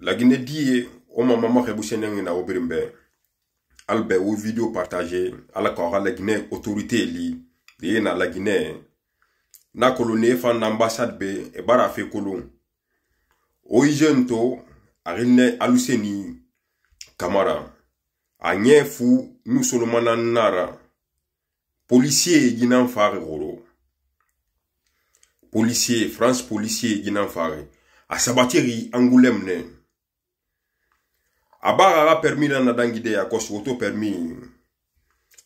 lagine di ye wo ma mamaxe busenenge na wo birin bɛ ali bɛ wo video partage ala ka waxa lagine autorité li de ye na lagine na kolo ne ye fan na ambassade be e bara fe kolo o igene to axine aluseni kamara a ɲɛ fu nu solomana nara polisiye ginan faxe xoro polisiye france polisiye ginan faxe a sabatiri angulem ne abara ga permi na na dangide ya kosu oto permi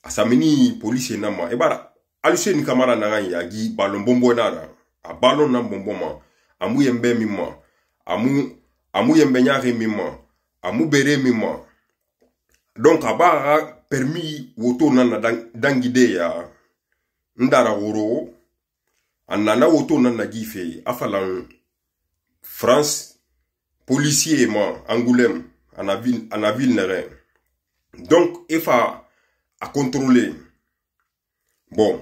asamini polisi na ma ebara aluseni kamara na ngai yagi balon bombo na ra abalon na bombo ma amu yembe mi ma amu amu yembe nyare mi ma amu bere mi ma donc abara permi woto na na dangide ya ndara woro anana woto na na gife afalan France policier ma Angoulême en ville en rien. Donc, FA a contrôler. Bon,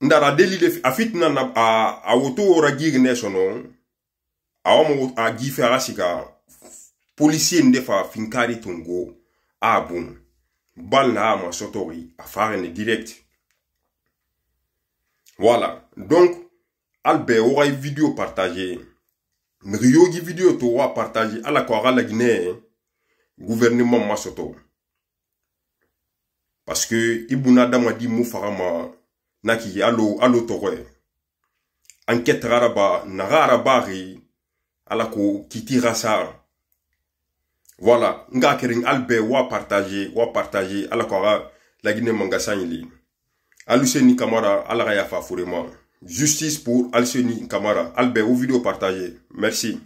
ndara deli de la fitna na a auto woto à sono a omo a gife arasika policier ndefa finkari go a bon. bal na ma sotori a une direct voilà donc albe une vidéo partagée mais une vidéo toi à partager à à la guinée hein gouvernement Masoto. Parce que Ibuna Dama dit mun ma n'a k'i alo alo tɔgɔ enquête an kɛ voilà Nga Kering Albe wa partager, wa partagé à la Guinée la laginɛ kamara ala ka justice pour Aluseni kamara Albe, ou vidéo video merci